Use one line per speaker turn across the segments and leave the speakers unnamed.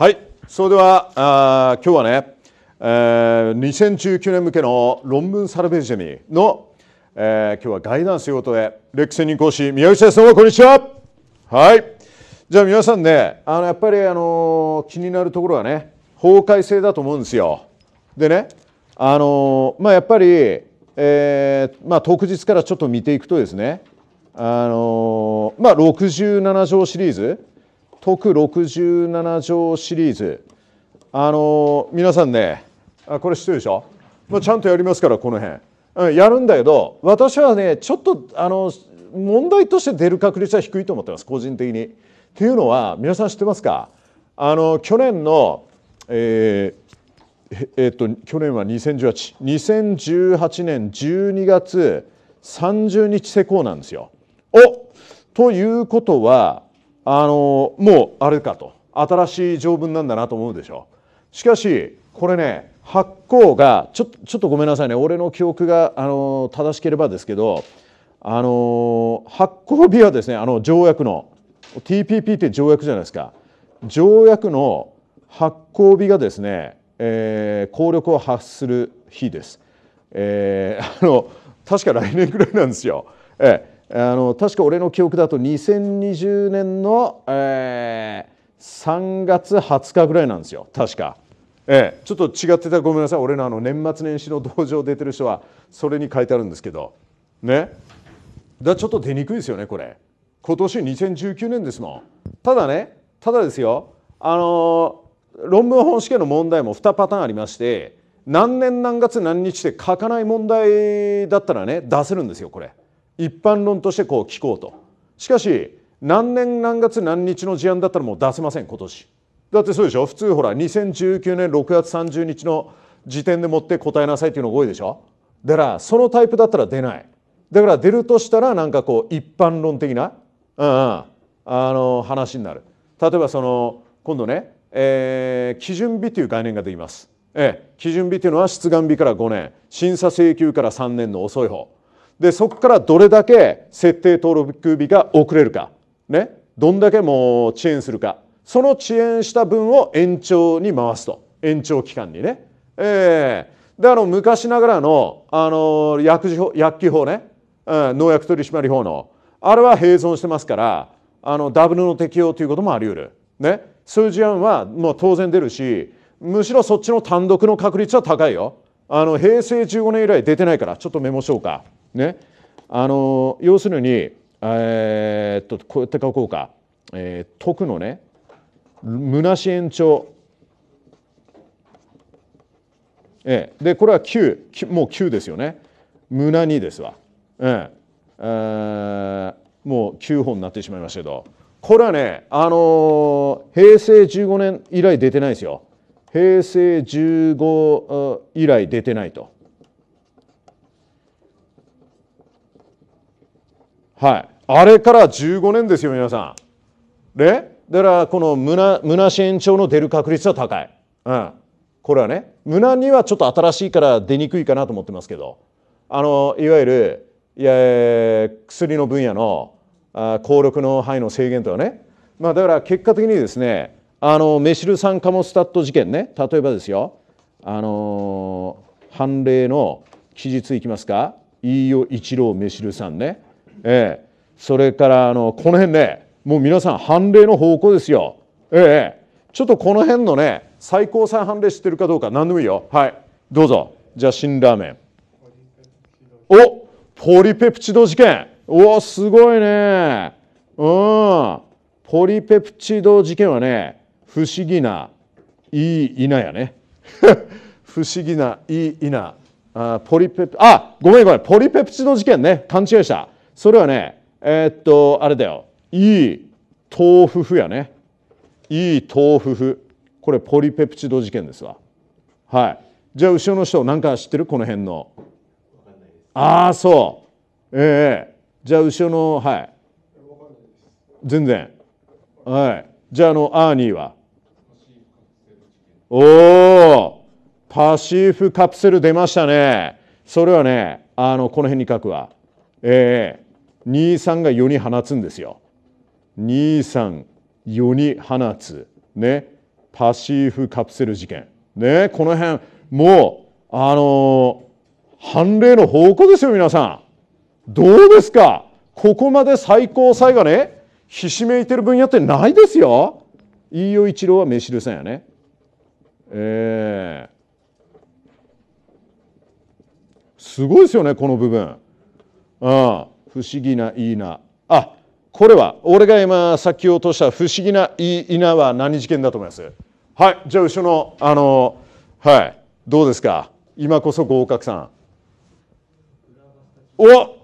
はい、それではあ今日はね、えー、2019年向けの論文サルベージェミの、えー、今日はガイダンス用とでレック専任講師宮内先もこんにちは。はい、じゃあ皆さんね、あのやっぱりあの気になるところはね、法改正だと思うんですよ。でね、あのまあやっぱり、えー、まあ特日からちょっと見ていくとですね、あのまあ67条シリーズ徳67条シリーズあの皆さんねあこれ知ってるでしょ、まあ、ちゃんとやりますからこの辺、うん、やるんだけど私はねちょっとあの問題として出る確率は低いと思ってます個人的に。っていうのは皆さん知ってますかあの去年の、えー、えっと去年は2018 2018年12月30日施行なんですよ。おということはあのもうあれかと新しい条文なんだなと思うでしょうしかしこれね発行がちょちょっとごめんなさいね俺の記憶があの正しければですけどあの発行日はですねあの条約の TPP って条約じゃないですか条約の発行日がですね、えー、効力を発する日です、えー、あの確か来年ぐらいなんですよ、えあの確か俺の記憶だと2020年の、えー、3月20日ぐらいなんですよ確か、ええ、ちょっと違ってたらごめんなさい俺のあの年末年始の道場出てる人はそれに書いてあるんですけどねだちょっと出にくいですよねこれ今年2019年ですもんただねただですよあの論文本試験の問題も2パターンありまして何年何月何日で書かない問題だったらね出せるんですよこれ。一般論としてこう聞こうとしかし何年何月何日の事案だったらもう出せません今年だってそうでしょ普通ほら2019年6月30日の時点でもって答えなさいっていうのが多いでしょだからそのタイプだったら出ないだから出るとしたらなんかこう一般論的な、うんうん、あの話になる例えばその今度ね、えー、基準日という概念ができます、ええ、基準日というのは出願日から5年審査請求から3年の遅い方でそこからどれだけ設定登録日が遅れるか、ね、どんだけもう遅延するかその遅延した分を延長に回すと延長期間にね。えー、であの昔ながらのあの薬事法薬機法ね、うん、農薬取締法のあれは併存してますからあのダブルの適用ということもあり得る。ね、数字案はもう当然出るしむしろそっちの単独の確率は高いよ。あの平成15年以来出てないからちょっとメモしようか。ね、あの要するに、えー、っとこうやって書こうか、えー、徳のねむなし延長、えー、でこれは9もう9ですよねむなにですわ、えーえー、もう9本になってしまいましたけどこれはね、あのー、平成15年以来出てないですよ。平成15以来出てないと。はい、あれから15年ですよ皆さん。ねだからこの村村支援長の出る確率は高い。うん、これはね村にはちょっと新しいから出にくいかなと思ってますけどあのいわゆるいや薬の分野のあ効力の範囲の制限とはね、まあ、だから結果的にですねあのメシル酸カモスタット事件ね例えばですよあの判例の記述いきますか飯尾一郎メシル酸ね、ええ、それからあのこの辺ねもう皆さん判例の方向ですよ、ええ、ちょっとこの辺のね最高裁判例知ってるかどうか何でもいいよはいどうぞじゃあ辛ラーメンおポリペプチド事件おおすごいねうんポリペプチド事件はね 不思議ないい稲やね不思議ないい稲あポリペプあごめんごめんポリペプチド事件ね勘違いしたそれはねえー、っとあれだよいい豆腐腐やねいい豆腐腐これポリペプチド事件ですわはいじゃあ後ろの人なんか知ってるこの辺のああそうええー、じゃあ後ろのはい全然はいじゃああのアーニーはおおパシーフカプセル出ましたね。それはね、あの、この辺に書くわ。えー、23が4に放つんですよ。23、4に放つ。ね。パシーフカプセル事件。ね。この辺、もう、あのー、判例の方向ですよ、皆さん。どうですかここまで最高裁がね、ひしめいてる分野ってないですよ。飯尾一郎は飯印さんやね。えー、すごいですよねこの部分ああ不思議ないいなあこれは俺が今先落とした不思議ないいなは何事件だと思いますはいじゃあ後ろのあのはいどうですか今こそ合格さんお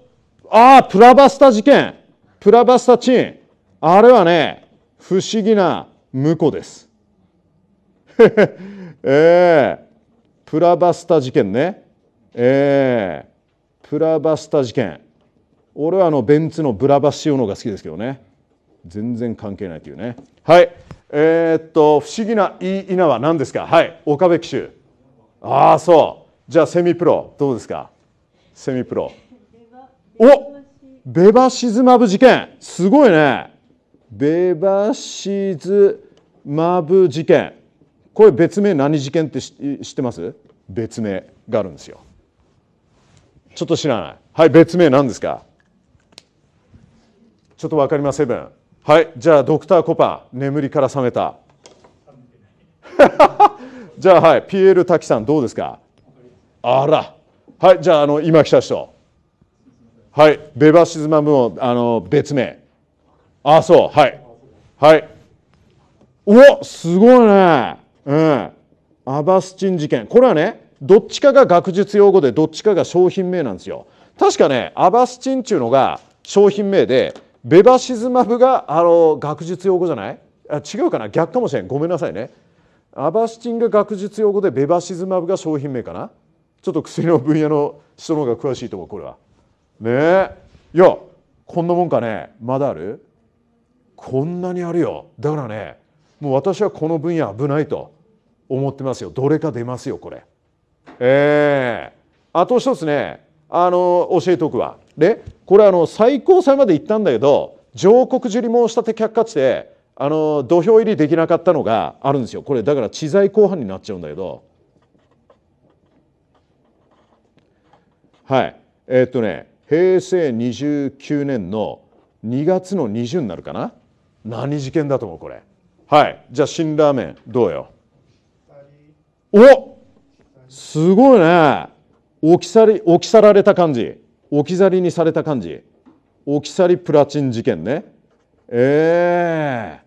ああプラバスタ事件プラバスタチンあれはね不思議な婿です えー、プラバスタ事件ね、えー、プラバスタ事件俺はあのベンツのブラバシオのが好きですけどね全然関係ないというねはいえー、っと不思議な稲は何ですかはい岡部騎手ああそうじゃあセミプロどうですかセミプロおベバシズマブ事件すごいねベバシズマブ事件これ別名何事件って知ってます別名があるんですよちょっと知らないはい別名何ですかちょっと分かりませんはいじゃあドクター・コパン眠りから覚めた じゃあはいピエール・滝さんどうですかあらはいじゃああの今来た人はいベバシズマムのあの別名あそうはいはいおすごいねうん、アバスチン事件これはねどっちかが学術用語でどっちかが商品名なんですよ確かねアバスチンっていうのが商品名でベバシズマブがあの学術用語じゃないあ違うかな逆かもしれんごめんなさいねアバスチンが学術用語でベバシズマブが商品名かなちょっと薬の分野の人の方が詳しいとここれはねえいやこんなもんかねまだあるこんなにあるよだからねもう私はこの分野危ないと思ってますよどれか出ますよこれ。ええー、あと一つねあの教えておくわ。でこれあの最高裁まで行ったんだけど上告受理申し立て却下地であの土俵入りできなかったのがあるんですよこれだから知財公判になっちゃうんだけどはいえー、っとね平成29年の2月の20になるかな何事件だと思うこれはいじゃあ辛ラーメンどうよおすごいね置き去り置き去られた感じ置き去りにされた感じ置き去りプラチン事件ねええ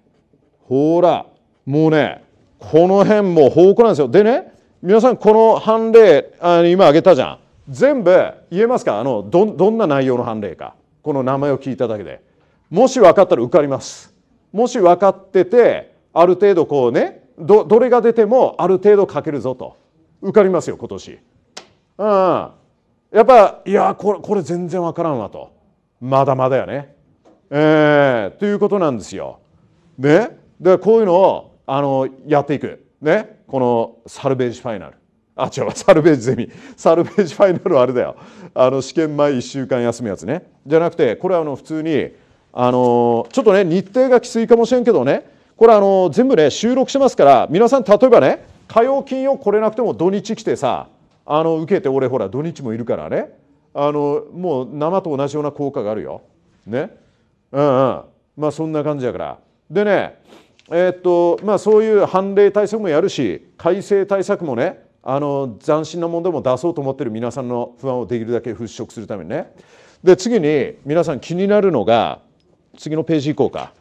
ー、ほらもうねこの辺も方向なんですよでね皆さんこの判例あ今挙げたじゃん全部言えますかあのどどんな内容の判例かこの名前を聞いただけでもし分かったら受かりますもし分かっててある程度こうねどどれが出てもある程度書けるぞと受かりますよ今年。うん、やっぱいやこれこれ全然分からんわとまだまだやね。えー、ということなんですよ。ね、でこういうのをあのやっていく、ね、このサルベージファイナルあ違うサルベージゼミサルベージファイナルはあれだよあの試験前1週間休むやつねじゃなくてこれはあの普通にあのちょっとね日程がきついかもしれんけどねこれあの全部ね収録しますから皆さん例えばね火曜金曜来れなくても土日来てさあの受けて俺ほら土日もいるからねあのもう生と同じような効果があるよ。ね。うんうんまあそんな感じやから。でねえー、っとまあそういう判例対策もやるし改正対策もねあの斬新な問題も出そうと思ってる皆さんの不安をできるだけ払拭するためにね。で次に皆さん気になるのが次のページいこうか。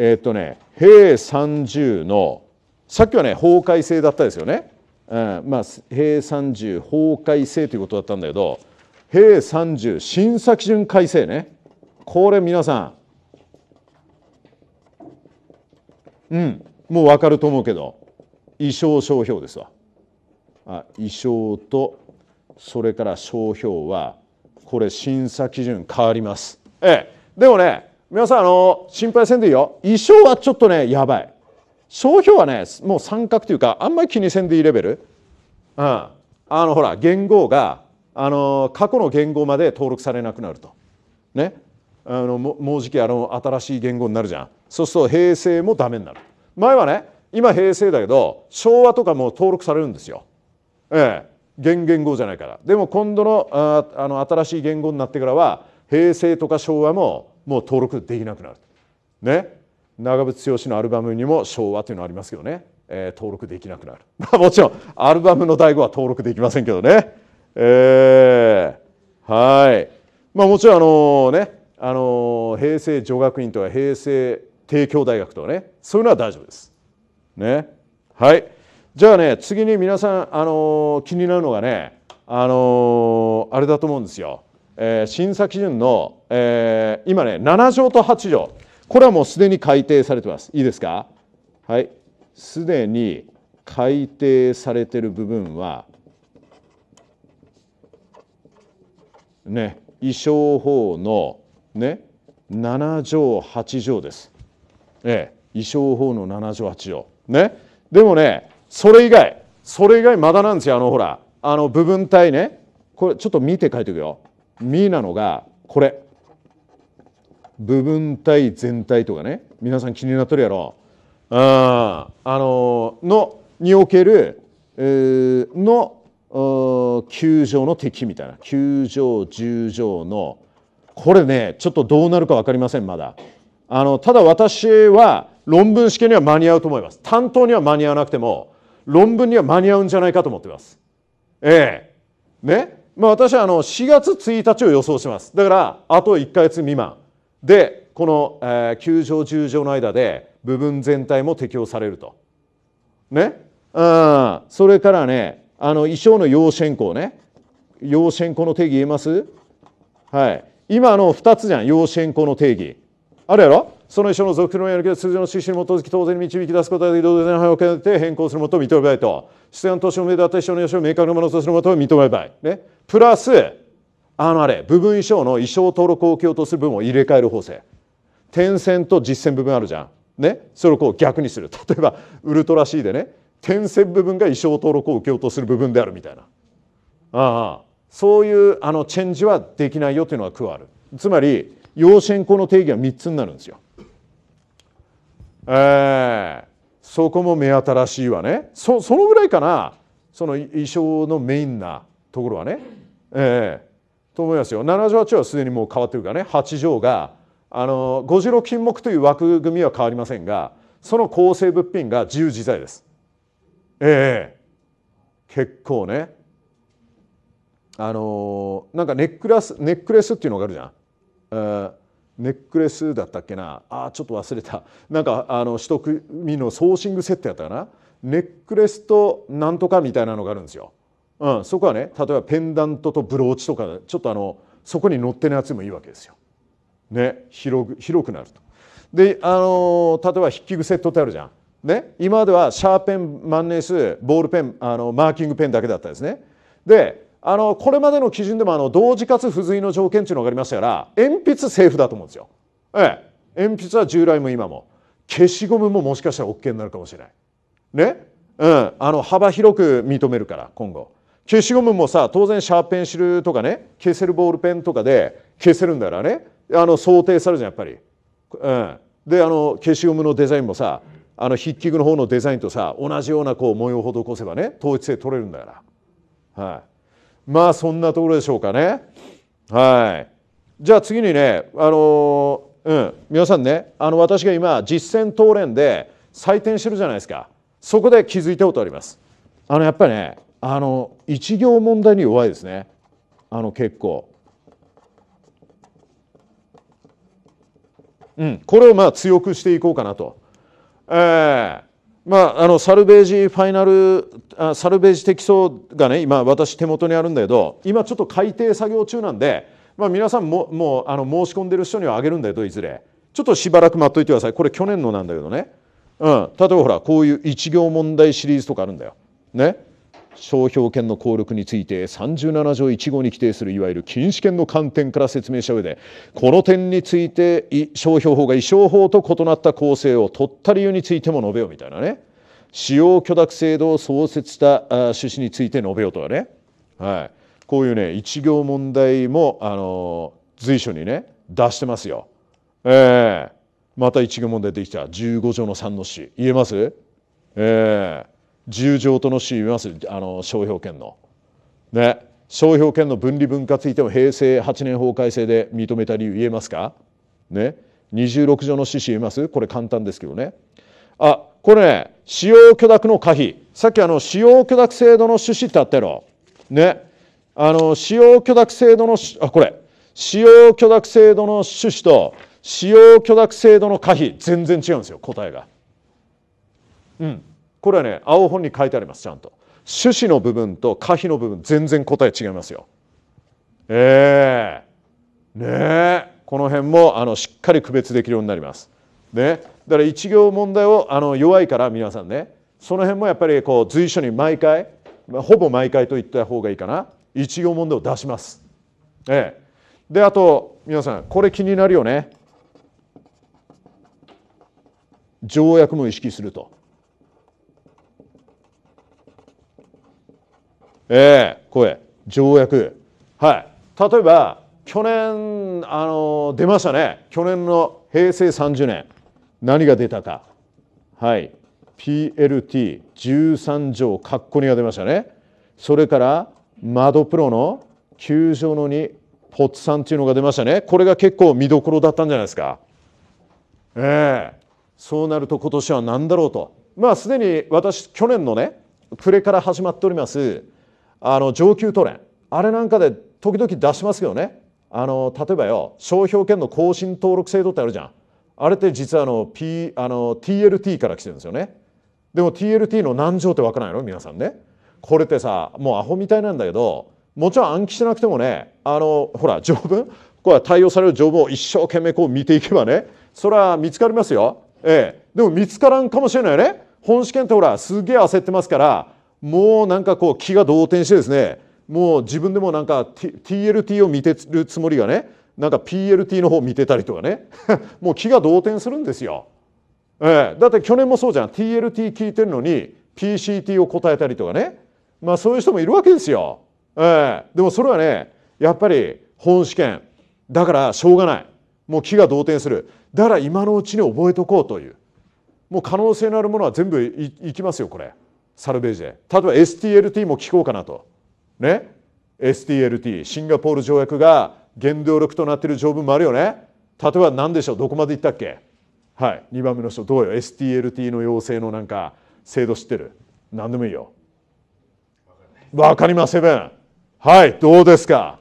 えー、っとね平三十のさっきはね法改正だったですよね、うん、まあ平三十法改正ということだったんだけど平三十審査基準改正ねこれ皆さんうんもう分かると思うけど意匠商標ですわあ意匠とそれから商標はこれ審査基準変わりますええでもね皆さんあの心配せんでいいよ衣装はちょっとねやばい商標はねもう三角というかあんまり気にせんでいいレベル、うん、あのほら言語があの過去の言語まで登録されなくなるとねあのもうじきあの新しい言語になるじゃんそうすると平成もダメになる前はね今平成だけど昭和とかも登録されるんですよええ言言語じゃないからでも今度のああの新しい言語になってからは平成とか昭和ももう登録できなくなる。ね、長渕剛のアルバムにも「昭和」というのありますけどね、えー、登録できなくなる もちろんアルバムの第5は登録できませんけどね、えー、はい、まあ、もちろんあのね、あのー、平成女学院とか平成帝京大学とかねそういうのは大丈夫です。ね、はいじゃあね次に皆さん、あのー、気になるのがね、あのー、あれだと思うんですよ。えー、審査基準の、えー、今ね7条と8条これはもうすでに改定されてますいいですかはいすでに改定されてる部分はね衣装法のね7条8条です。ええ、衣装法の7条8条。ね、でもねそれ以外それ以外まだなんですよあのほらあの部分体ねこれちょっと見て書いておくよ。ミなのがこれ部分体全体とかね皆さん気になっとるやろああののにおける、えー、の9条の敵みたいな9条10条のこれねちょっとどうなるか分かりませんまだあのただ私は論文試験には間に合うと思います担当には間に合わなくても論文には間に合うんじゃないかと思ってますええねまあ、私はあの4月1日を予想しますだからあと1か月未満でこの、え9条10条の間で部分全体も適用されるとねあそれからねあの衣装の要選考ね要選考の定義言えますはい今の2つじゃん要選考の定義あるやろその遺書の属性のやるけど通常の趣旨に基づき当然に導き出すことができる同然の範囲を変えて変更するもと認めばいいと。出演の投資の命であった書の予想を明確なものとするもとを認めばいい。ね。プラス、あのあれ、部分遺書の遺書登録をうとする部分を入れ替える法制。点線と実線部分あるじゃん。ね。それをこう逆にする。例えば、ウルトラ C でね、点線部分が遺書登録を受けようとする部分であるみたいな。ああ。そういうあのチェンジはできないよというのが加わる。つまり、要請項の定義は3つになるんですよ。えー、そこも目新しいわねそそのぐらいかなその衣装のメインなところはね、えー、と思いますよ78条はすでにもう変わってるからね8条があの56品目という枠組みは変わりませんがその構成物品が自由自在です。ええー、結構ねあのー、なんかネックレスネックレスっていうのがあるじゃん、えー、ネックレスだったっけなあちょっと忘れたなんかあの取得組のソーシングセットやったかなネックレスとなんとかみたいなのがあるんですよ。うん、そこはね例えばペンダントとブローチとかちょっとあのそこに載ってないやつもいいわけですよ。ね広く広くなると。であの例えば筆記具セットってあるじゃん。ね、今まではシャーペン万年数ボールペンあのマーキングペンだけだったんですね。であのこれまでの基準でもあの同時かつ付随の条件っていうのがありましたから鉛筆セーフだと思うんですよ。ええ、鉛筆は従来も今も消しゴムももしかしたら OK になるかもしれない。ね、うん、あの幅広く認めるから今後。消しゴムもさ当然シャーペンシルとかね消せるボールペンとかで消せるんだからねあの想定されるじゃんやっぱり。うん、であの消しゴムのデザインもさあの筆記具の方のデザインとさ同じようなこう模様を施せばね統一性取れるんだから。はい、まあそんなところでしょうかね。はい。じゃあ次にね、あのうん、皆さんね、あの私が今実践討論で採点してるじゃないですか。そこで気づいたことあります。あのやっぱりね、あの一行問題に弱いですね。あの結構。うん、これをまあ強くしていこうかなと。えー、まあ、あのサルベージファイナルあサルベージ適層がね今私手元にあるんだけど今ちょっと改定作業中なんで、まあ、皆さんももうあの申し込んでる人にはあげるんだけどいずれちょっとしばらく待っといてくださいこれ去年のなんだけどね、うん、例えばほらこういう一行問題シリーズとかあるんだよ。ね商標権の効力について37条1号に規定するいわゆる禁止権の観点から説明した上でこの点について商標法が異装法と異なった構成を取った理由についても述べようみたいなね使用許諾制度を創設した趣旨について述べようとかね、はい、こういうね一行問題もあの随所にね出してますよ。えー、また一行問題できた15条の3の詩言えますええー10条との詩見ますあの商標権の。ね商標権の分離分割にても平成8年法改正で認めた理由言えますかね26条の趣旨言えますこれ簡単ですけどね。あこれね使用許諾の可否さっきあの使用許諾制度の趣旨ってあったやろ。ねあの使用許諾制度のあこれ使用許諾制度の趣旨と使用許諾制度の可否全然違うんですよ答えが。うんこれはね青本に書いてありますちゃんと種子の部分と可否の部分全然答え違いますよええー、ねこの辺もあのしっかり区別できるようになりますねだから一行問題をあの弱いから皆さんねその辺もやっぱりこう随所に毎回ほぼ毎回と言った方がいいかな一行問題を出します。ええ、であと皆さんこれ気になるよね。条約も意識すると。えー、声、条約。はい。例えば、去年、あの、出ましたね。去年の平成30年。何が出たか。はい。PLT13 条、括弧コ2が出ましたね。それから、窓プロの9条の2、ポッツさんっていうのが出ましたね。これが結構見どころだったんじゃないですか。ええー、そうなると今年は何だろうと。まあ、すでに私、去年のね、プレから始まっておりますあの上級トレンあれなんかで時々出しますけどねあの例えばよ商標権の更新登録制度ってあるじゃんあれって実はあの、P、あの TLT から来てるんですよねでも TLT の何条ってわからないの皆さんねこれってさもうアホみたいなんだけどもちろん暗記しなくてもねあのほら条文これは対応される条文を一生懸命こう見ていけばねそれは見つかりますよええでも見つからんかもしれないよね本試験ってほらすげえ焦ってますからもうなんかこう気が動転してですねもう自分でもなんか TLT を見てるつもりがねなんか PLT の方見てたりとかね もう気が動転するんですよ。えー、だって去年もそうじゃん TLT 聞いてるのに PCT を答えたりとかねまあそういう人もいるわけですよ。えー、でもそれはねやっぱり本試験だからしょうがないもう気が動転するだから今のうちに覚えとこうというもう可能性のあるものは全部いいきますよこれ。サルベージェ例えば STLT も聞こうかなとね STLT シンガポール条約が原動力となっている条文もあるよね例えば何でしょうどこまで行ったっけはい2番目の人どうよ STLT の要請のなんか制度知ってる何でもいいよわかりませんはいどうですか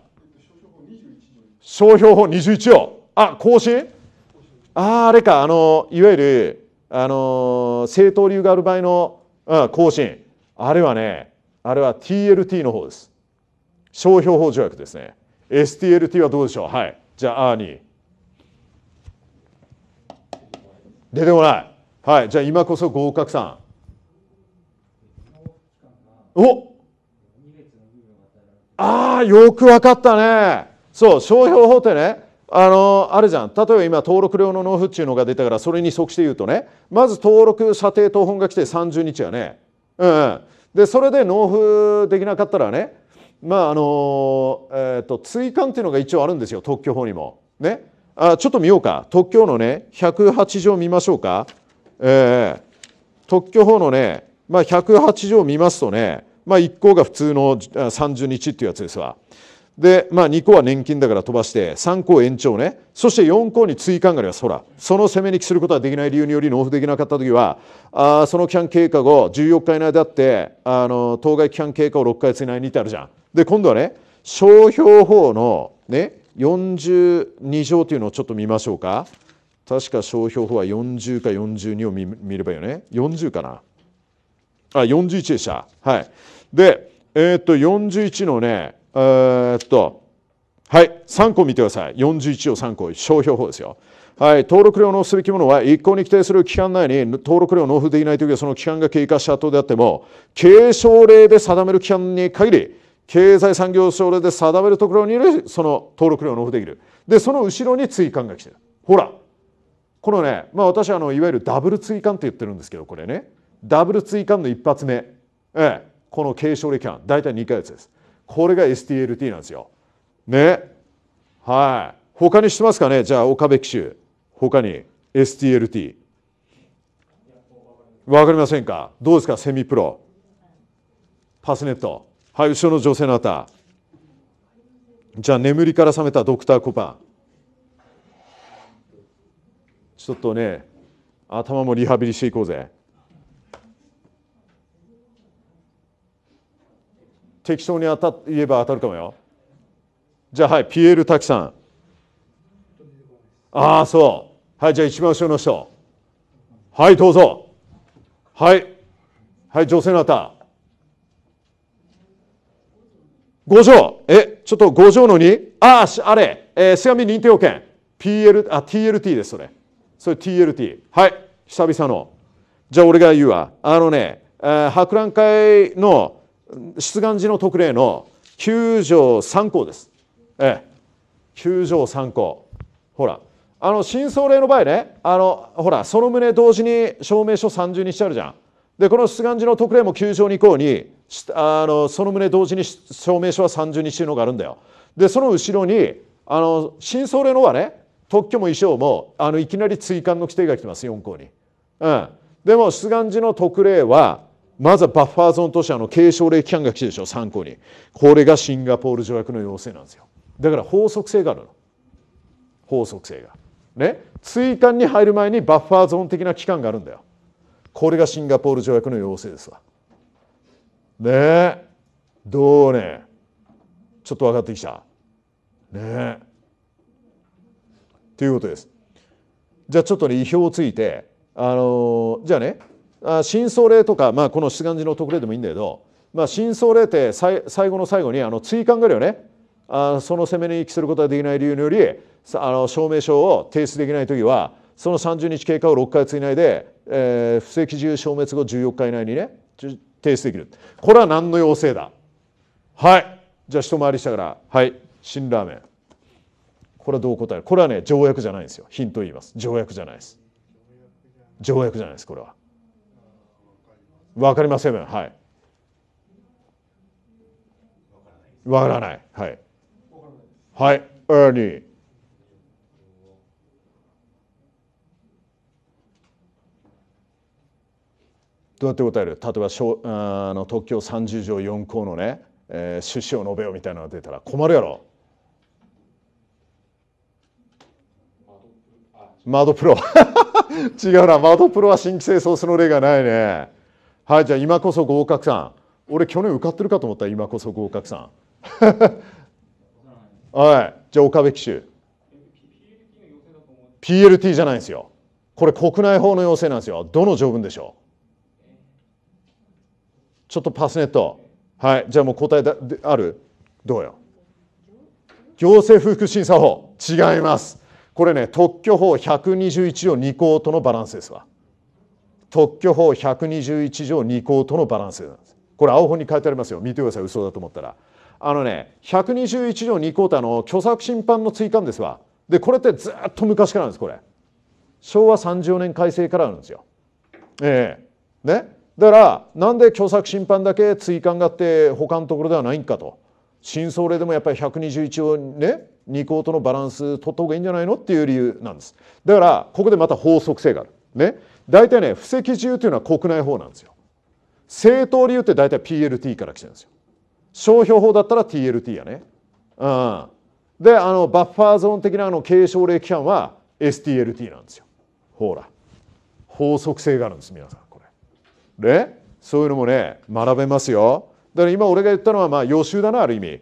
商標法21条あ更新あああれかあのいわゆるあの正当理由がある場合のうん更新あれはねあれは TLT の方です商標法条約ですね STLT はどうでしょうはいじゃあアーニー出てこないはいじゃあ今こそ合格さんおああよくわかったねそう商標法ってねあのあるじゃん例えば今登録料の納付っていうのが出たからそれに即して言うとねまず登録査定等本が来て30日やね、うん、うん、でそれで納付できなかったらねまああの、えーと、追加っていうのが一応あるんですよ特許法にも。ねあちょっと見ようか特許のね108条見ましょうか、えー、特許法のね、まあ、108条見ますとね、まあ、が普通の30日っていうやつですわ。で、まあ、2項は年金だから飛ばして3項延長ねそして4項に追加がありますほらその攻めに帰することはできない理由により納付できなかった時はあその期間経過後14日以内であってあの当該期間経過を6ヶ月以内にってあるじゃん。で今度はね商標法の、ね、42条というのをちょっと見ましょうか。確か商標法は40か42を見見ればいいよね。40かな。あ、41でした。はい。で、えー、っと、41のね、えっと、はい、3個見てください。41を3個、商標法ですよ。はい、登録料を納付すべきものは、一向に規定する期間内に登録料を納付できないときは、その期間が経過した後であっても、継承令で定める期間に限り、経済産業省令で定めるところにその登録料を納付できる。で、その後ろに追加が来てる。ほら、このね、まあ、私はあのいわゆるダブル追加って言ってるんですけど、これね、ダブル追加の一発目、ええ、この継承令期間、大体2か月です。これが STLT なんですよ。ね。はい。他にしてますかねじゃあ岡部騎手。他に STLT。わかりませんかどうですかセミプロ。パスネット。はい、後ろの女性の方。じゃあ眠りから覚めたドクター・コパン。ちょっとね、頭もリハビリしていこうぜ。適当に当た言えば当たるかもよじゃあはいピエール・タキさんああそうはいじゃあ一番後ろの人はいどうぞはいはい女性の方五条えちょっと五条の二。あああれ、えー、しがみ認定要件 PL あ TLT ですそれそれ TLT はい久々のじゃあ俺が言うわあのね博覧会の出願時の特例の9条3項です。ええ、9条3項。ほら、あの、真相例の場合ね、あの、ほら、その旨同時に証明書30にしてあるじゃん。で、この出願時の特例も9条2項に、あのその旨同時に証明書は30日というのがあるんだよ。で、その後ろに、あの、真相例のはね、特許も衣装も、あの、いきなり追加の規定が来てます、4項に。うん。でも、出願時の特例は、まずはバッファーゾーンとしてあの継承令期間が来てでしょ参考にこれがシンガポール条約の要請なんですよだから法則性があるの法則性がね追加に入る前にバッファーゾーン的な期間があるんだよこれがシンガポール条約の要請ですわねえどうねちょっと分かってきたねえということですじゃあちょっとね意表をついてあのー、じゃあねあ真相例とか、まあ、この出願寺の特例でもいいんだけど、まあ、真相例って最後の最後にあの追勧があるよねあその攻めに行きすることができない理由によりあの証明書を提出できない時はその30日経過を6か月以内で、えー、不正基準消滅後14日以内にね提出できるこれは何の要請だはいじゃあ一回りしたからはい辛ラーメンこれはどう答えるこれはね条約じゃないんですよヒント言います条約じゃないです条約じゃないですこれは分かりませんはい。わからない。はい。はい。e a r どうやって答える例えばあの特許30条4項のね、えー、趣旨を述べよみたいなのが出たら困るやろ窓プロ違うな窓プロは新規清掃その例がないねはいじゃあ今こそ合格さん俺去年受かってるかと思った今こそ合格さん はいじゃあ岡部騎手。PLT じゃないんですよこれ国内法の要請なんですよどの条文でしょうちょっとパスネットはいじゃあもう答えだあるどうよ行政不服審査法違いますこれね特許法121条2項とのバランスですわ特許法121条2項とのバランスなんですこれ青本に書いてありますよ見てください嘘だと思ったらあのね121条2項ってあの著作審判の追加ですわでこれってずっと昔からなんですこれ昭和30年改正からあるんですよええー、ねだからなんで著作審判だけ追加があって他のところではないんかと真相例でもやっぱり121をね2項とのバランス取った方がいいんじゃないのっていう理由なんですだからここでまた法則性があるね大体ね布石自由というのは国内法なんですよ正当理由って大体 PLT から来てるんですよ商標法だったら TLT やね、うん、であのバッファーゾーン的なあの継承令は STLT なんですよほら法則性があるんです皆さんこれねそういうのもね学べますよだから今俺が言ったのはまあ予習だなある意味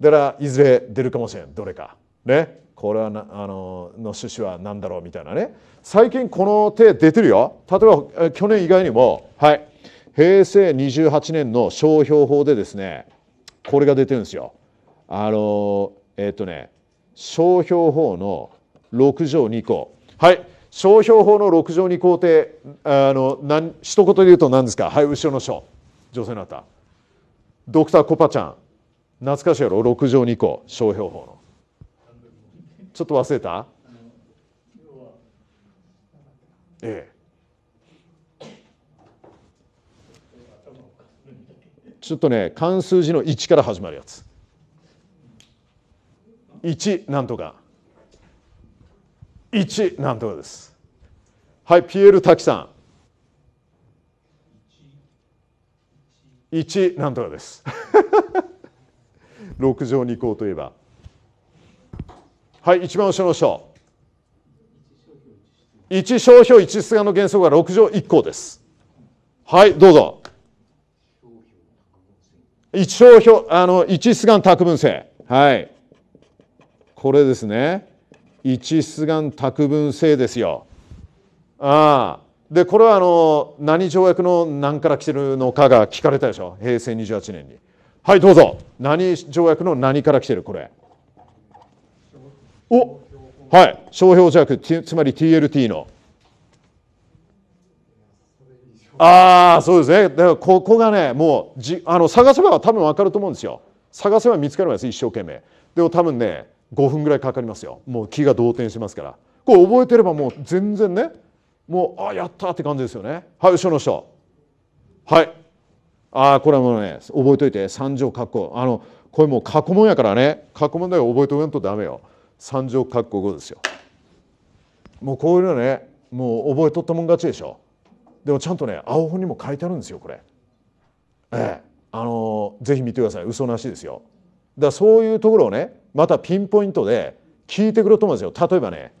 だからいずれ出るかもしれんどれかねこれはなあのの趣旨は何だろうみたいなね最近この手出てるよ例えば去年以外にもはい平成28年の商標法でですねこれが出てるんですよあのえっ、ー、とね商標法の6条2項はい商標法の6条2項ってあのなん一言で言うと何ですかはい後ろの章女性の方ドクターコパちゃん懐かしいやろ6条2項商標法のちょっと忘れたええちょっとね関数字の1から始まるやつ1なんとか1なんとかですはいピエールキさん1なんとかです6乗に行こうといえば。はい一番後ろの章一商標一出願の原則は6条1項ですはいどうぞ一商標あの一出願卓文制はいこれですね一出願卓文制ですよああでこれはあの何条約の何から来てるのかが聞かれたでしょ平成28年にはいどうぞ何条約の何から来てるこれおはい商標弱つまり TLT のああそうですねだからここがねもうじあの探せば多分分かると思うんですよ探せば見つかるんです一生懸命でも多分ね5分ぐらいかかりますよもう気が動転しますからこれ覚えてればもう全然ねもうああ、やったって感じですよねはい後ろの人はいああこれはもうね覚えといて三条括弧あのこれもう過去問やからね過去問だよ覚えておかんとダメよ三条括弧5ですよもうこういうのねもう覚えとったもん勝ちでしょでもちゃんとね青本にも書いてあるんですよこれええあのぜひ見てください嘘なしですよだそういうところをねまたピンポイントで聞いてくると思うんですよ例えばね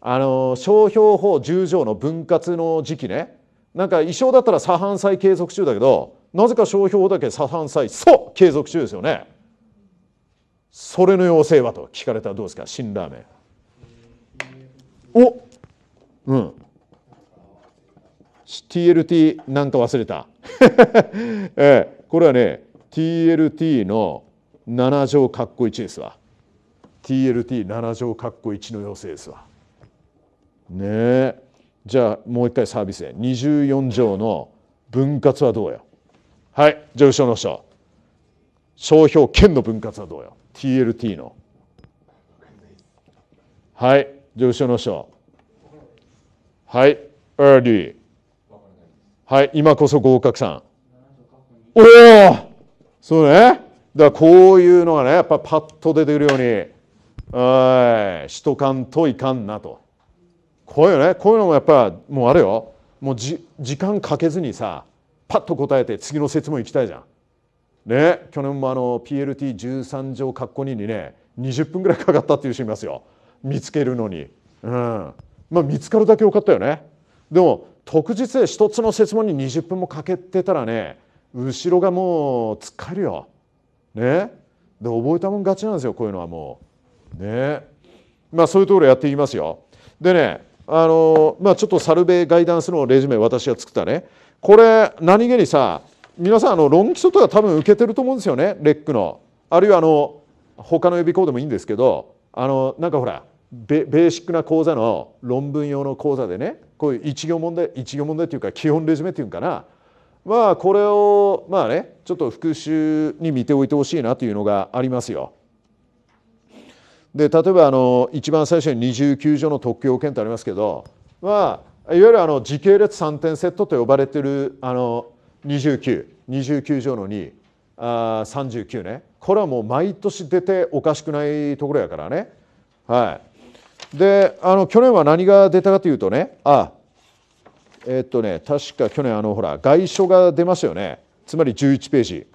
あの商標法十条の分割の時期ねなんか衣装だったら左半債継続中だけどなぜか商標法だけ左半債そう継続中ですよねそれの要請はと聞かれたらどうですか辛ラーメンおうん TLT なんか忘れた、ええ、これはね TLT の7乗括弧1ですわ TLT7 乗括弧1の要請ですわねえじゃあもう一回サービスで24条の分割はどうよはいじゃあ後ろの人商標権の分割はどうよ TLT のはい上昇の人はい early はい今こそ合格さんおおそうねだからこういうのがねやっぱパッと出てくるようにはいしとかんといかんなとこういうねこういうのもやっぱもうあれよもうじ時間かけずにさパッと答えて次の説も行きたいじゃんね、去年もあの PLT13 条括弧2にね20分ぐらいかかったっていう人いますよ見つけるのに、うん、まあ見つかるだけよかったよねでも特日で一つの設問に20分もかけてたらね後ろがもうつっかえるよ。ねで覚えたもん勝ちなんですよこういうのはもう。ねまあそういうところやっていきますよ。でねあのまあちょっとサルベイガイダンスのレジュメ私が作ったねこれ何気にさ皆さんあの論基礎とか多分受けてると思うんですよねレックの。あるいはあの他の予備校でもいいんですけどあのなんかほらベベーシックな講座の論文用の講座でねこういう一行問題一行問題っていうか基本レジュメっていうんかなまあこれをまあねちょっと復習に見ておいてほしいなというのがありますよ。で例えばあの一番最初に29条の特許要件ってありますけど、まあ、いわゆるあの時系列3点セットと呼ばれてるあの2929条の2あ39ねこれはもう毎年出ておかしくないところやからねはいであの去年は何が出たかというとねあえー、っとね確か去年あのほら外書が出ましたよねつまり11ページ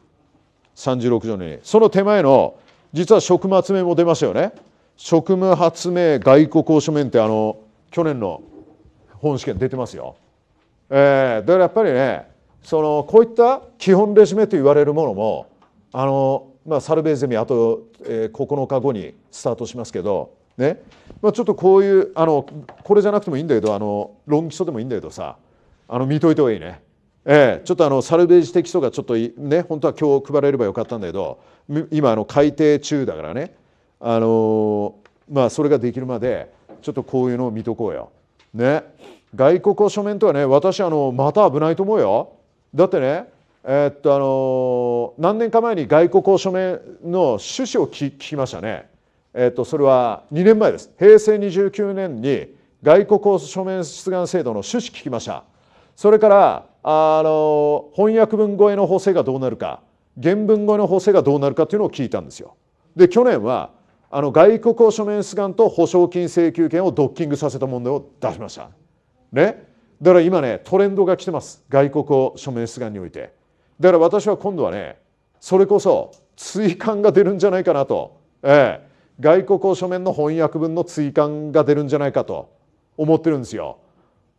36条の2その手前の実は職務発明も出ましたよね職務発明外国公書面ってあの去年の本試験出てますよえー、だからやっぱりねそのこういった基本レジュメと言われるものもあの、まあ、サルベーゼミあと、えー、9日後にスタートしますけど、ねまあ、ちょっとこういうあのこれじゃなくてもいいんだけどあの論議書でもいいんだけどさあの見といたはがいいね。ええ、ちょっとあのサルベージ的書がちょっとね本当は今日配れればよかったんだけど今あの改訂中だからねあのまあそれができるまでちょっとこういうのを見とこうよ。ね外国書面とはね私あのまた危ないと思うよ。だってねえー、っとあの何年か前に外国交渉名の趣旨を聞きましたね、えー、っとそれは2年前です平成29年に外国交渉名出願制度の趣旨聞きましたそれからあの翻訳文超えの法制がどうなるか原文超えの法制がどうなるかというのを聞いたんですよで去年はあの外国を書面出願と保証金請求権をドッキングさせた問題を出しました。ね、だから今ねトレンドが来てます外国を署名出願においてだから私は今度はねそれこそ追刊が出るんじゃないかなと、ええ、外国を書面の翻訳文の追刊が出るんじゃないかと思ってるんですよ、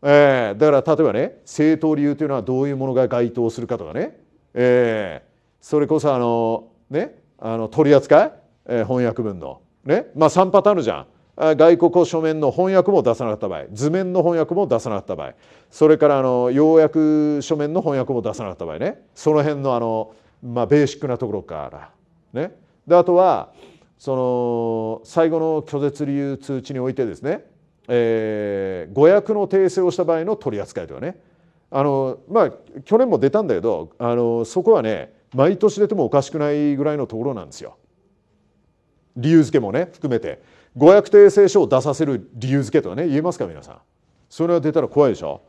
ええ、だから例えばね正当理由というのはどういうものが該当するかとかね、ええ、それこそあのねあの取り扱い、ええ、翻訳文のねまあ3パターンあるじゃん外国を書面の翻訳も出さなかった場合図面の翻訳も出さなかった場合それからあの要約書面の翻訳も出さなかった場合ねその辺のあの、まあ、ベーシックなところから、ね、であとはその最後の拒絶理由通知においてですね、えー、誤訳の訂正をした場合の取り扱いとかねあのまあ去年も出たんだけどあのそこはね毎年出てもおかしくないぐらいのところなんですよ理由付けもね含めて。誤訳訂正書を出させる理由付けとかね言えますか皆さんそれが出たら怖いでしょ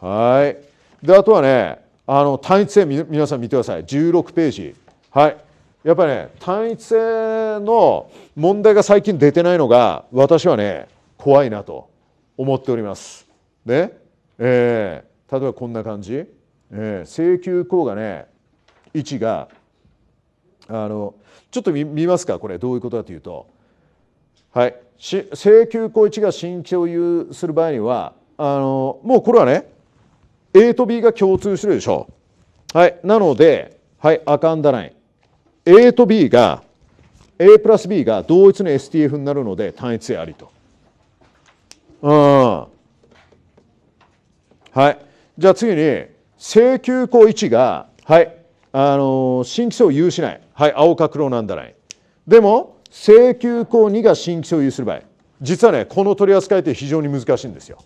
はいであとはねあの単一性皆さん見てください16ページはいやっぱりね単一性の問題が最近出てないのが私はね怖いなと思っておりますねえー、例えばこんな感じ、えー、請求項がね位置があのちょっと見ますかこれどういうことかというとはい、請求項1が新規を有する場合にはあのもうこれはね A と B が共通してるでしょはいなのではいアカンダライン A と B が A プラス B が同一の STF になるので単一性ありとうんはいじゃあ次に請求項1がはいあの新規性を有しないはい青か黒なんだラインでも請求項2が新規所有する場合実はねこの取り扱いって非常に難しいんですよ。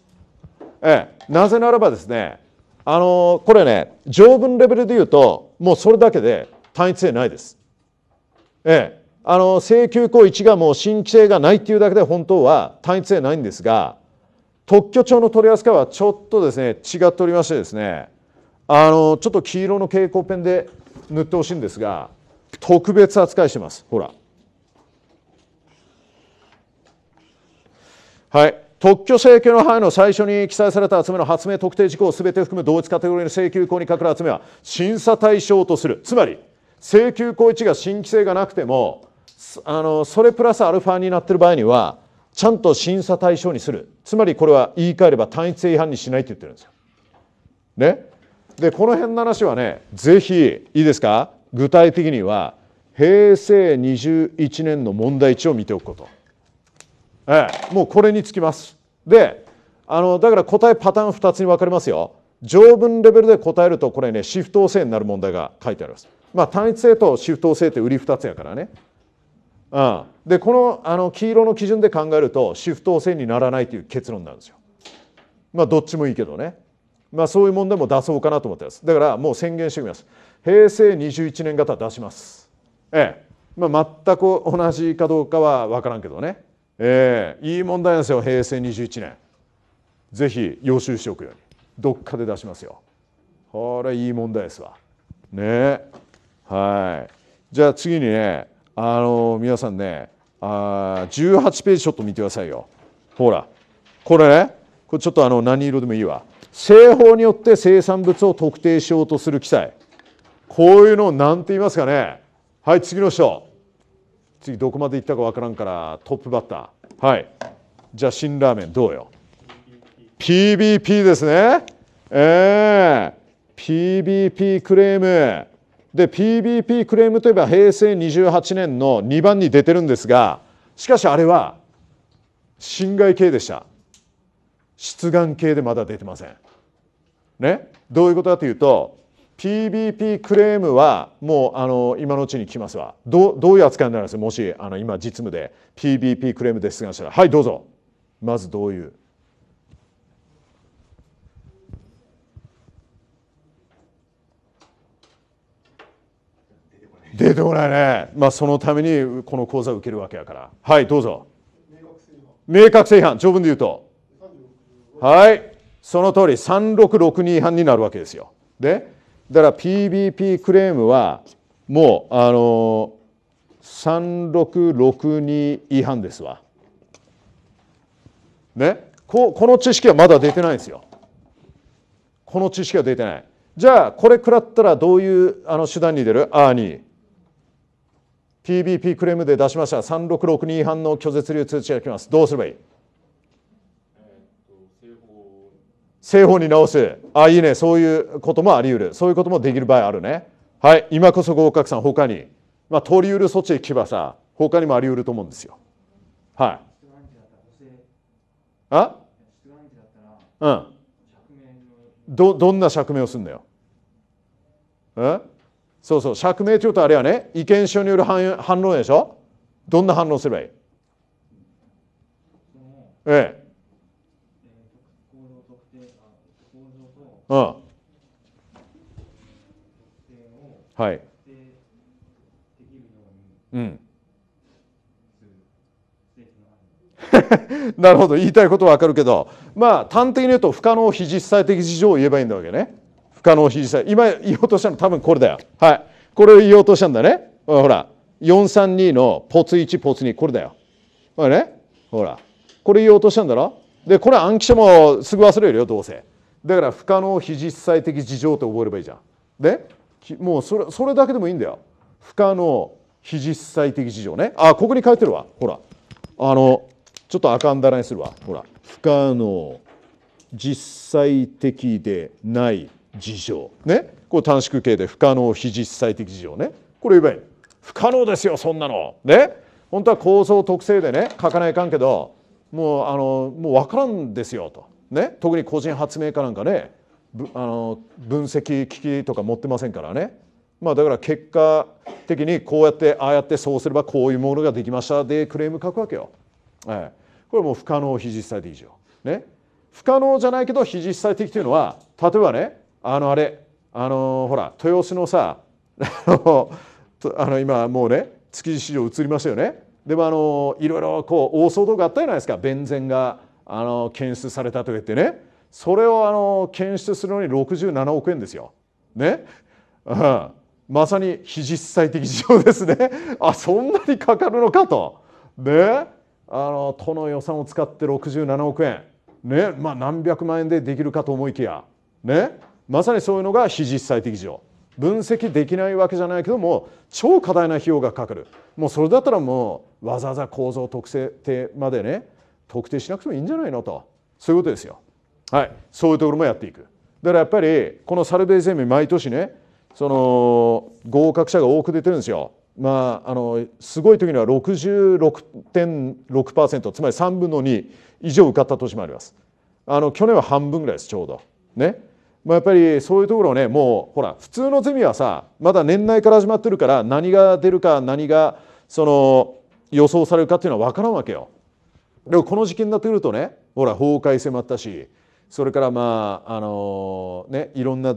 ええ、なぜならばですねあのこれね条文レベルで言うともうそれだけで単一性ないです。ええ、あの請求項1がもう新規性がないっていうだけで本当は単一性ないんですが特許庁の取り扱いはちょっとですね違っておりましてですねあのちょっと黄色の蛍光ペンで塗ってほしいんですが特別扱いしてますほら。はい、特許請求の範囲の最初に記載された集めの発明特定事項を全て含む同一カテゴリーの請求項にかかる集めは審査対象とするつまり請求項1が新規性がなくてもあのそれプラスアルファになってる場合にはちゃんと審査対象にするつまりこれは言い換えれば単一性違反にしないって言ってるんですよ。ね、でこの辺の話はね是非いいですか具体的には平成21年の問題値を見ておくこと。ええ、もうこれにつきますであのだから答えパターン2つに分かれますよ条文レベルで答えるとこれねシフト制になる問題が書いてありますまあ単一性とシフト性って売り2つやからね、うん、でこのあの黄色の基準で考えるとシフト制にならないという結論なんですよまあどっちもいいけどねまあそういう問題も出そうかなと思ってますだからもう宣言してみます平成21年型出しますええまあ全く同じかどうかは分からんけどねえー、いい問題なんですよ平成21年ぜひ予習しておくようにどっかで出しますよこれいい問題ですわねはいじゃあ次にねあの皆さんねあ18ページちょっと見てくださいよほらこれねこれちょっとあの何色でもいいわ製法によって生産物を特定しようとする記載こういうのを何て言いますかねはい次の人次どこまでいったかわからんからトップバッターはいじゃあ辛ラーメンどうよ PBP ですねええー、PBP クレームで PBP クレームといえば平成28年の2番に出てるんですがしかしあれは侵害系でした出願系でまだ出てませんねどういうことかというと PBP クレームはもうあの今のうちに来ますわどどういう扱いになるんですかもしあの今実務で PBP クレームで出願したらはいどうぞまずどういう出てこないね、まあ、そのためにこの講座を受けるわけやからはいどうぞ明確性違反条文で言うとはいその通り366違反になるわけですよでだから PBP クレームはもうあの3662違反ですわ。ねここの知識はまだ出てないんですよ。この知識は出てない。じゃあこれ食らったらどういうあの手段に出るああに PBP クレームで出しました3662違反の拒絶流通知が来ますどうすればいい正方に直すあいいねそういうこともあり得るそういうこともできる場合あるねはい今こそ合格さん他にまあ取り得る措置聞けばさ他にもあり得ると思うんですよはいあうんどどんな釈明をするんだよ、うんそうそう釈明というとあれはね意見書による反反論でしょどんな反論すればいい、ええうん。はい。うん。なるほど言いたいことは分かるけどまあ端的に言うと不可能非実際的事情を言えばいいんだわけね不可能非実際今言おうとしたの多分これだよはいこれを言おうとしたんだねほら432のポツ1ポツ2これだよほらねほらこれ言おうとしたんだろでこれ暗記者もすぐ忘れるよどうせだから不可能非実際的事情って覚えればいいじゃん。でもうそれそれだけでもいいんだよ。不可能非実際的事情ね。あここに書いてるわほらあのちょっと赤んだらにするわほら不可能実際的でない事情ねこう短縮形で不可能非実際的事情ねこれ言えばいい不可能ですよそんなのね本当は構造特性でね書かないかんけどもうあのもう分からんですよとね、特に個人発明家なんかねあの分析機器とか持ってませんからね、まあ、だから結果的にこうやってああやってそうすればこういうものができましたでクレーム書くわけよ、はい、これもう不可能非実際的以上、ね、不可能じゃないけど非実際的というのは例えばねあのあれあのほら豊洲のさ あの今もうね築地市場移りましたよねでもあのいろいろこう大騒動があったじゃないですかベンゼンがあの検出されたと言ってねそれをあの検出するのに67億円ですよ。ね、うん、まさに非実際的事情ですね。あそんなにかかるのかと。ねあの都の予算を使って67億円、ねまあ、何百万円でできるかと思いきや、ね、まさにそういうのが非実際的事情。分析できないわけじゃないけども超過大な費用がかかるもうそれだったらもうわざわざ構造特性までね特定しなくてもいいんじゃないのとそういうことですよ。はい、そういうところもやっていく。だからやっぱりこのサルベージゼミ毎年ねその合格者が多く出てるんですよ。まあ、あのすごい時には66.6%つまり3分の2以上受かった年もあります。あの去年は半分ぐらいですちょうど。ねまあ、やっぱりそういうところをねもうほら普通のゼミはさまだ年内から始まってるから何が出るか何がその予想されるかっていうのは分からんわけよ。でもこの時期になってくるとねほら崩壊迫ったしそれからまああのねいろんな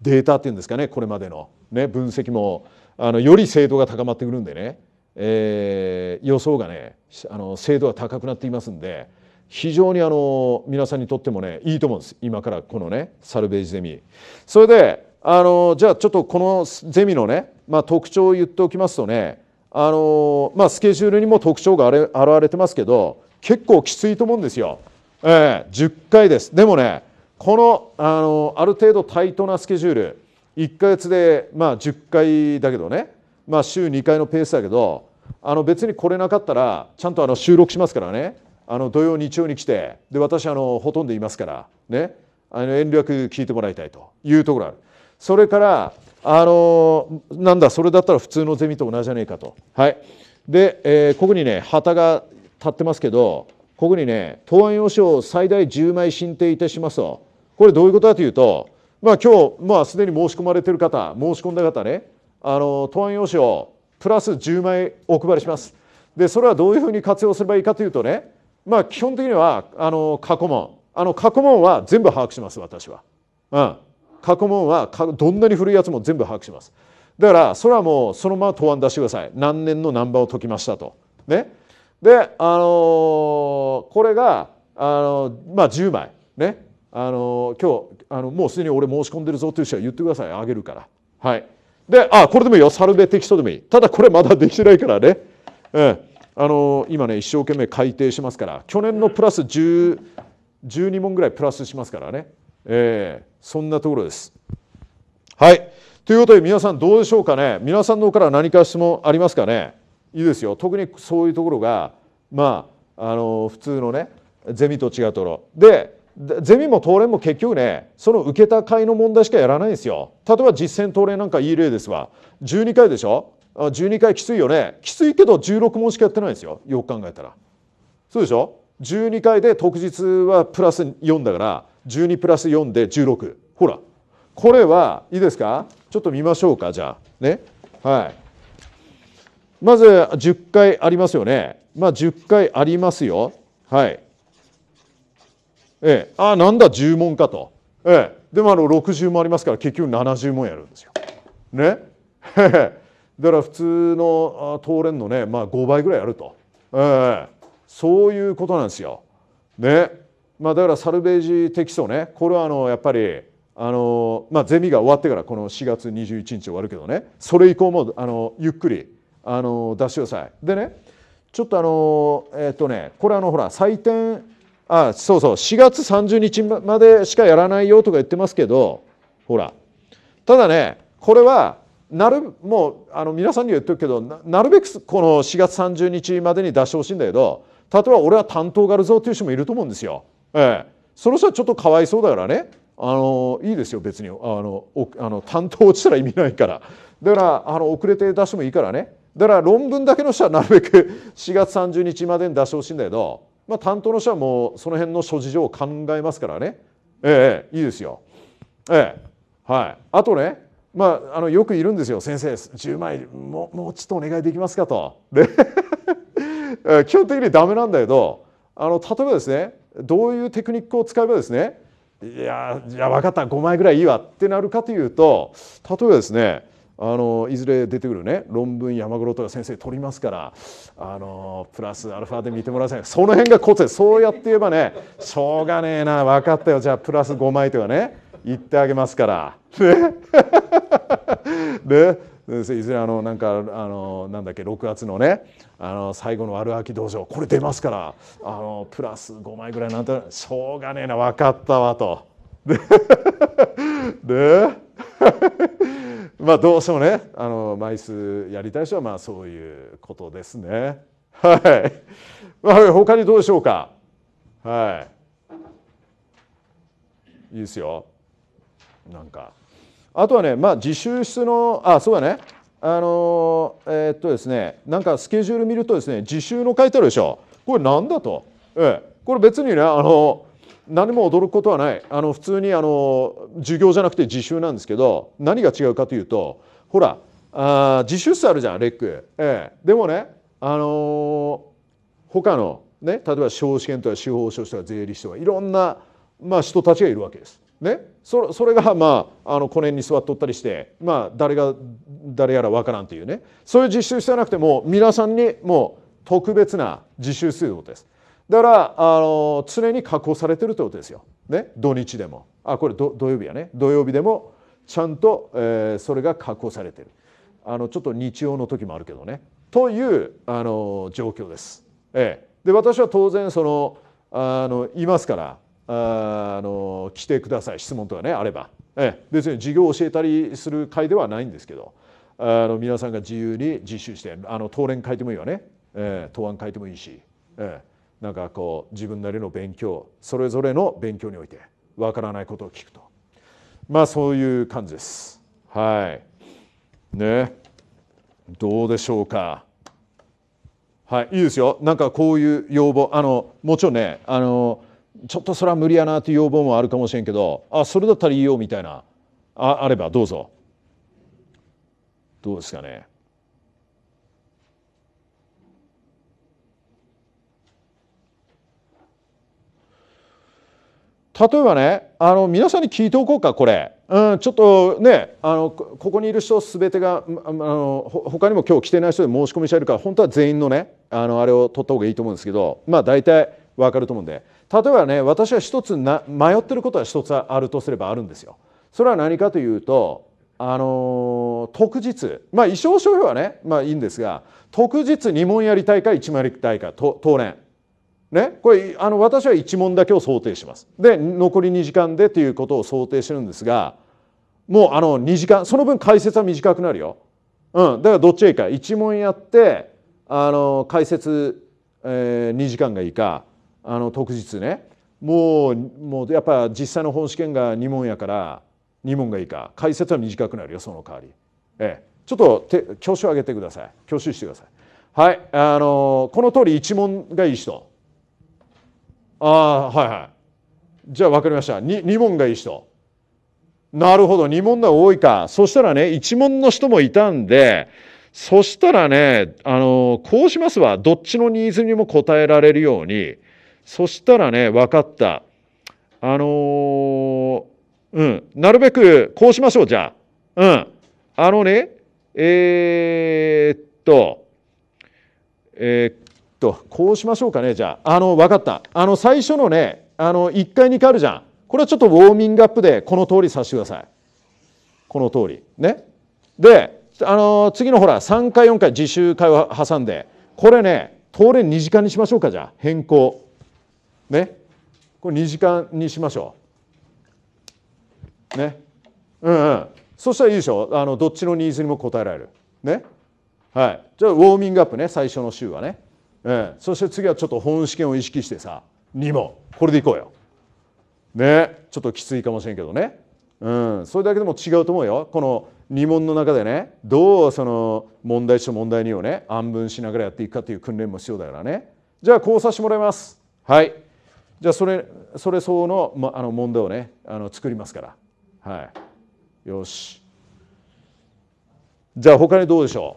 データっていうんですかねこれまでの、ね、分析もあのより精度が高まってくるんでね、えー、予想がねあの精度が高くなっていますんで非常にあの皆さんにとってもねいいと思うんです今からこのねサルベージゼミ。それであのじゃあちょっとこのゼミのね、まあ、特徴を言っておきますとねあのまあ、スケジュールにも特徴が現れてますけど結構きついと思うんですよ、えー、10回ですでもねこのあのある程度タイトなスケジュール1か月で、まあ、10回だけどね、まあ、週2回のペースだけどあの別に来れなかったらちゃんとあの収録しますからねあの土曜日曜に来てで私あのほとんどいますからねあの遠慮聞いてもらいたいというところあるそれからあのなんだそれだったら普通のゼミと同じじゃねえかと。はい、で、えー、ここにね旗が立ってますけどここにね答案用紙を最大10枚申請いたしますとこれどういうことかというと、まあ、今日、まあ、すでに申し込まれてる方申し込んだ方ねあの答案用紙をプラス10枚お配りします。でそれはどういうふうに活用すればいいかというとね、まあ、基本的にはあの過去問あの過去問は全部把握します私は。うん過去問はどんなに古いやつも全部把握しますだからそれはもうそのまま答案出してください何年の難波を解きましたとねであのー、これがあのー、まあ10枚ねあのー、今日あのもうすでに俺申し込んでるぞという人は言ってくださいあげるからはいであこれでもいいよサルベ適当でもいいただこれまだできてないからねうんあの今ね一生懸命改定しますから去年のプラス12問ぐらいプラスしますからねえー、そんなところです。はい。ということで皆さんどうでしょうかね皆さんの方から何か質問ありますかねいいですよ特にそういうところがまああの普通のねゼミと違うところでゼミも東連も結局ねその受けた会の問題しかやらないんですよ例えば実践東連なんかいい例ですわ12回でしょ12回きついよねきついけど16問しかやってないんですよよく考えたらそうでしょ12回で特日はプラス4だから12プラス4で16ほらこれはいいですかちょっと見ましょうかじゃあねはいまず10回ありますよねまあ10回ありますよはいええあなんだ10問かとええでもあの60もありますから結局70問やるんですよねだから普通の通れんのね、まあ、5倍ぐらいやると、ええ、そういうことなんですよ。ねまあ、だからサルベージ的そうねこれはあのやっぱりあの、まあ、ゼミが終わってからこの4月21日終わるけどねそれ以降もあのゆっくりあの出してください。でねちょっとあのえっ、とねこれあのほら採点あそうそう4月30日までしかやらないよとか言ってますけどほらただねこれはなるもうあの皆さんに言ってくけどなるべくこの4月30日までに出してほしいんだけど例えば俺は担当があるぞという人もいると思うんですよ。ええ、その人はちょっとかわいそうだからねあのいいですよ別にあのあの担当落ちたら意味ないからだからあの遅れて出してもいいからねだから論文だけの人はなるべく4 月30日までに出してほしいんだけど、まあ、担当の人はもうその辺の諸事情を考えますからねええいいですよ。ええはい、あとねまあ、あのよくいるんですよ先生10枚ももうちょっとお願いできますかと。で 基本的にダメなんだけどあの例えばですねどういうテクニックを使えばですねいや分かった5枚ぐらいいいわってなるかというと例えばですねあのいずれ出てくるね論文山黒とか先生取りますからあのプラスアルファで見てもらえませんその辺がコツそうやって言えばねしょうがねえな分かったよじゃあプラス5枚とかね言ってあげますからねねいずれあのなんかあのなんだっけ6月のねあの最後の悪秋道場これ出ますからあのプラス5枚ぐらいなんとしょうがねえな分かったわと。でまあどうしてもねあの枚数やりたい人はまあそういうことですね。はい。まあ他にどうでしょうか。はい。いいですよ。なんか。あとはね、まあ、自習室のあそうだねあのえー、っとですねなんかスケジュール見るとですね自習の書いてあるでしょこれなんだと、ええ、これ別にねあの何も驚くことはないあの普通にあの授業じゃなくて自習なんですけど何が違うかというとほらあ自習室あるじゃんレック、ええ、でもねあの他のね例えば司法試験とか司法書士とか税理士とかいろんな、まあ、人たちがいるわけです。ね、そそれがまああのこの辺に座っとったりして、まあ、誰が誰やらわからんというねそういう実習してなくても皆さんにもう特別な実習することですだからあの常に加工されてるってことですよ、ね、土日でもあこれ土曜日やね土曜日でもちゃんと、えー、それが加工されてるあのちょっと日曜の時もあるけどねというあの状況です、ええ、で私は当然そのあのいますからあの来てください質問とかねあれば、ええ、別に授業を教えたりする会ではないんですけどあの皆さんが自由に実習してあの答練書いてもいいわね、ええ、答案書いてもいいし、ええ、なんかこう自分なりの勉強それぞれの勉強においてわからないことを聞くとまあそういう感じです。はいねどうでしょうか。はい、いいですよ。なんかこういう要望、あのもちろんね、あのちょっとそれは無理やなという要望もあるかもしれんけどあそれだったらいいよみたいなああればどうぞどうですかね例えばねあの皆さんに聞いておこうかこれ、うん、ちょっとねあのここにいる人全てがあの他にも今日来てない人で申し込み者いるから本当は全員のねあのあれを取った方がいいと思うんですけどまあ大体分かると思うんで例えばね私は一つな迷ってることは一つあるとすればあるんですよ。それは何かというとあの特日まあ衣装商標はねまあいいんですが特日2問やりたいか1問やりたいかと当年。ね、これあの私は1問だけを想定しますで残り2時間でということを想定してるんですがもうあの2時間その分解説は短くなるよ、うん、だからどっちがいいか1問やってあの解説、えー、2時間がいいかあの特日ねもうもうやっぱ実際の本試験が2問やから2問がいいか解説は短くなるよその代わり、ええ、ちょっと手を習上げてください挙手してくださいはいあのこの通り1問がいい人ああはいはいじゃあ分かりました 2, 2問がいい人なるほど2問が多いかそしたらね1問の人もいたんでそしたらねあのこうしますわどっちのニーズにも応えられるようにそしたらね、分かった。あのー、うん、なるべくこうしましょう、じゃあ。うん。あのね、えー、っと、えー、っと、こうしましょうかね、じゃあ。あの、分かった。あの、最初のね、あの、1回、2回あるじゃん。これはちょっとウォーミングアップで、この通りさせてください。この通り。ね。で、あのー、次のほら、3回、4回、自習会を挟んで、これね、当連2時間にしましょうか、じゃあ。変更。ねこれ2時間にしましょう。ねうんうん、そしたらいいでしょあのどっちのニーズにも応えられる。ねはい、じゃあウォーミングアップね最初の週はね、うん、そして次はちょっと本試験を意識してさ2問これでいこうよ。ねちょっときついかもしれんけどね、うん、それだけでも違うと思うよこの2問の中でねどうその問題1と問題2をね安分しながらやっていくかという訓練も必要だからねじゃあうさしてもらいます。はいじゃあそれそれ相応の,、ま、あの問題をねあの作りますから。はい、よし。じゃあ他にどうでしょう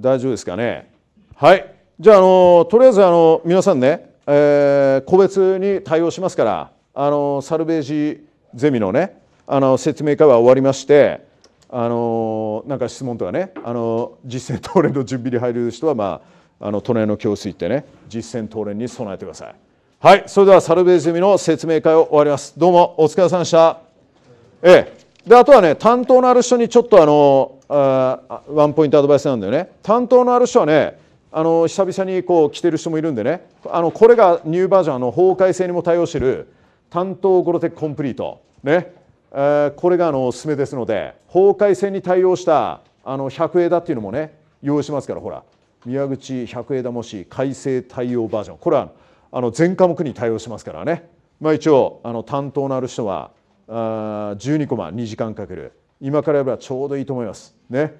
大丈夫ですかね。はい。じゃあ、あのとりあえずあの皆さんね、えー、個別に対応しますから、あのサルベージゼミのね、あの説明会は終わりましてあのなんか質問とかねあの実践トレンド準備に入る人は、まあ、あの隣の教室行ってね実践トレンに備えてください。はい、それではサルベージゼミの説明会を終わります。どうもお疲れさでした。ええ、であとはね担当のある人にちょっとあのあワンポイントアドバイスなんだよね。担当のある人はねあの久々にこう来てる人もいるんでねあのこれがニューバージョンの法改正にも対応してる担当ゴロテックコンプリートねえこれがあのおすすめですので法改正に対応したあの100枝っていうのもね用意しますからほら宮口100枝模試改正対応バージョンこれはあの全科目に対応しますからね、まあ、一応あの担当のある人はあ12コマ2時間かける今からやればちょうどいいと思います。ね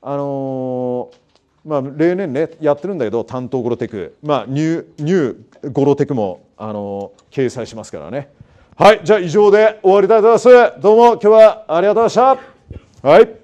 あのーまあ、例年ねやってるんだけど担当ゴロテク、まあ、ニューニューゴロテクも、あのー、掲載しますからねはい、じゃあ以上で終わりたいと思います。どうも今日はありがとうございました。はい。